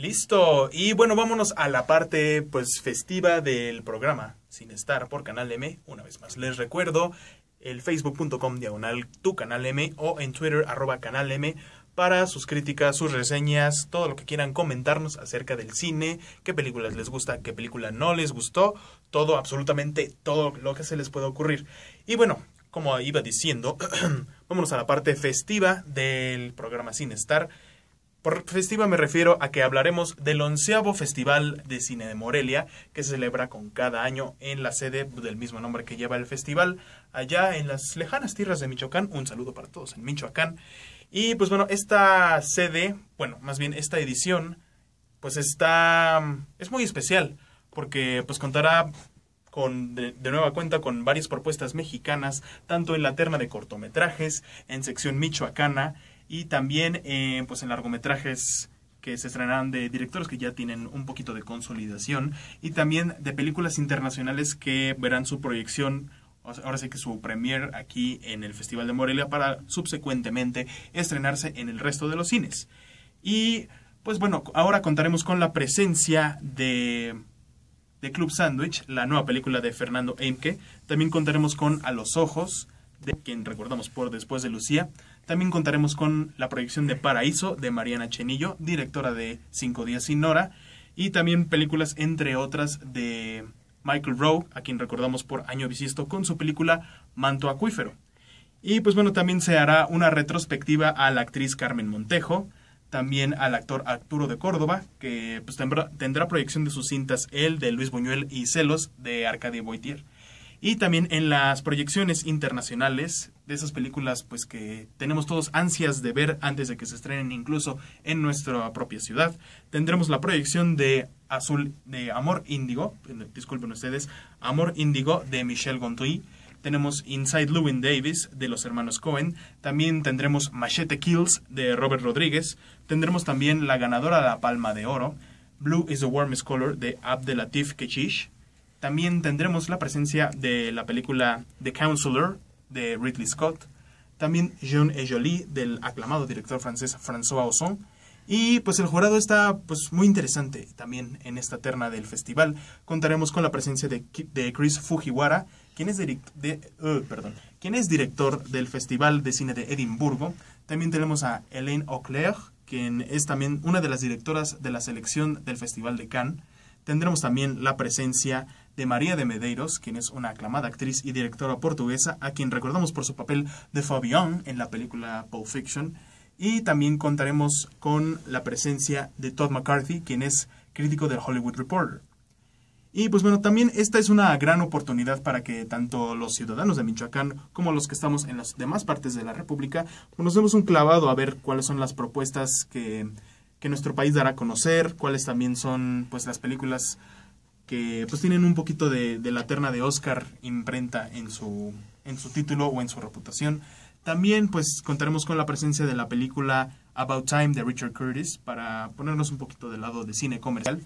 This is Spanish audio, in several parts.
Listo. Y bueno, vámonos a la parte pues festiva del programa Sin Estar por Canal M. Una vez más, les recuerdo el facebook.com diagonal tu canal M o en Twitter arroba canal M para sus críticas, sus reseñas, todo lo que quieran comentarnos acerca del cine, qué películas les gusta, qué película no les gustó, todo, absolutamente todo lo que se les pueda ocurrir. Y bueno, como iba diciendo, vámonos a la parte festiva del programa Sin Estar. Por festiva me refiero a que hablaremos del onceavo Festival de Cine de Morelia, que se celebra con cada año en la sede del mismo nombre que lleva el festival, allá en las lejanas tierras de Michoacán. Un saludo para todos en Michoacán. Y pues bueno, esta sede, bueno, más bien esta edición, pues está, es muy especial, porque pues contará con, de, de, nueva cuenta con varias propuestas mexicanas, tanto en la terna de cortometrajes, en sección michoacana, y también eh, pues en largometrajes que se estrenarán de directores que ya tienen un poquito de consolidación y también de películas internacionales que verán su proyección ahora sí que su premier aquí en el Festival de Morelia para subsecuentemente estrenarse en el resto de los cines. Y pues bueno, ahora contaremos con la presencia de, de Club Sandwich, la nueva película de Fernando Eimke. También contaremos con A los Ojos, de quien recordamos por Después de Lucía. También contaremos con la proyección de Paraíso de Mariana Chenillo, directora de Cinco Días Sin Nora, y también películas, entre otras, de Michael Rowe, a quien recordamos por Año Bisisto con su película Manto Acuífero. Y pues bueno, también se hará una retrospectiva a la actriz Carmen Montejo, también al actor Arturo de Córdoba, que pues tendrá, proyección de sus cintas El de Luis Buñuel y Celos de Arcadia Boitier. Y también en las proyecciones internacionales de esas películas pues que tenemos todos ansias de ver antes de que se estrenen incluso en nuestra propia ciudad. Tendremos la proyección de Azul de Amor Índigo, disculpen ustedes, Amor Índigo de Michelle Gondry. Tenemos Inside Lewin Davis de los hermanos Cohen. También tendremos Machete Kills de Robert Rodríguez. Tendremos también la ganadora de la Palma de Oro, Blue is the Warmest Color de Abdelatif Kechish. También tendremos la presencia de la película The Counselor de Ridley Scott, también Jean Ejoli, del aclamado director francés François Ozon. Y pues el jurado está pues muy interesante también en esta terna del festival. Contaremos con la presencia de, Chris Fujiwara, quien es, de, eh, perdón, quien es director del Festival de Cine de Edimburgo. También tenemos a Hélène Auclair, quien es también una de las directoras de la selección del Festival de Cannes. Tendremos también la presencia de María de Medeiros, quien es una aclamada actriz y directora portuguesa, a quien recordamos por su papel de Fabián en la película Pulp Fiction. Y también contaremos con la presencia de Todd McCarthy, quien es crítico del Hollywood Reporter. Y pues bueno, también esta es una gran oportunidad para que tanto los ciudadanos de Michoacán como los que estamos en las demás partes de la República pues, nos demos un clavado a ver cuáles son las propuestas que que nuestro país dará a conocer, cuáles también son pues las películas que pues tienen un poquito de, la terna de Oscar imprenta en su, en su título o en su reputación. También pues contaremos con la presencia de la película About Time de Richard Curtis para ponernos un poquito del lado de cine comercial,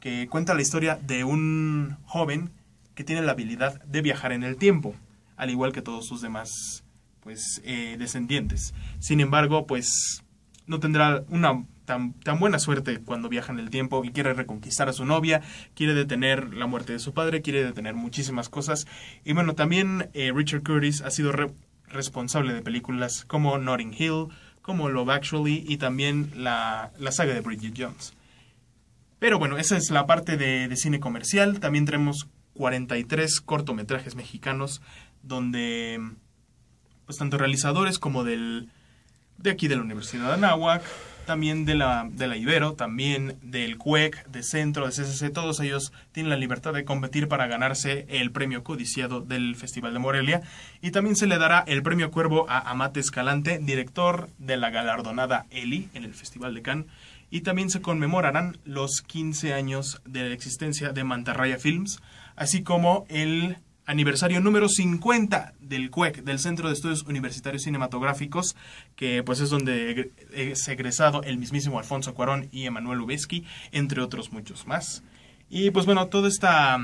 que cuenta la historia de un joven que tiene la habilidad de viajar en el tiempo, al igual que todos sus demás pues eh, descendientes. Sin embargo, pues no tendrá una tan, buena suerte cuando viaja en el tiempo y quiere reconquistar a su novia, quiere detener la muerte de su padre, quiere detener muchísimas cosas. Y bueno, también eh, Richard Curtis ha sido responsable de películas como Notting Hill, como Love Actually y también la, la saga de Bridget Jones. Pero bueno, esa es la parte de, de cine comercial. También tenemos 43 cortometrajes mexicanos donde pues tanto realizadores como del de aquí de la Universidad de Anáhuac, también de la, de la Ibero, también del CUEC, de Centro, de CCC, todos ellos tienen la libertad de competir para ganarse el premio codiciado del Festival de Morelia. Y también se le dará el premio Cuervo a Amate Escalante, director de la galardonada Eli en el Festival de Cannes. Y también se conmemorarán los 15 años de la existencia de Mantarraya Films, así como el aniversario número 50 del CUEC, e del Centro de Estudios Universitarios Cinematográficos, que pues es donde es egresado el mismísimo Alfonso Cuarón y Emanuel Lubezki, entre otros muchos más. Y pues bueno, toda esta,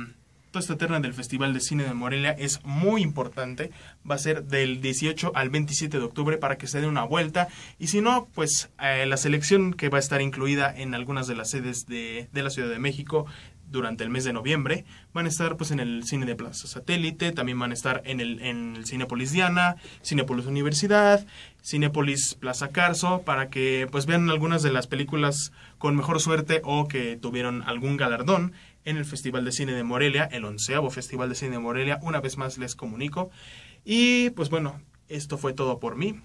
toda esta terna del Festival de Cine de Morelia es muy importante, va a ser del 18 al 27 de octubre para que se dé una vuelta, y si no, pues eh, la selección que va a estar incluida en algunas de las sedes de, de la Ciudad de México, durante el mes de noviembre, van a estar pues en el cine de Plaza Satélite, también van a estar en el, en el Cinepolis Diana, Cinepolis Universidad, Cinepolis Plaza Carso, para que pues vean algunas de las películas con mejor suerte o que tuvieron algún galardón en el Festival de Cine de Morelia, el onceavo Festival de Cine de Morelia, una vez más les comunico. Y pues bueno, esto fue todo por mí.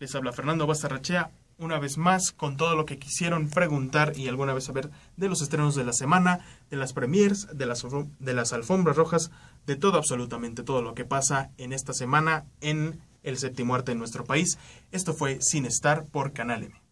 Les habla Fernando Rachea una vez más con todo lo que quisieron preguntar y alguna vez saber de los estrenos de la semana, de las premiers, de las, de las alfombras rojas, de todo, absolutamente todo lo que pasa en esta semana en el séptimo arte en nuestro país. Esto fue Sin Estar por Canal M.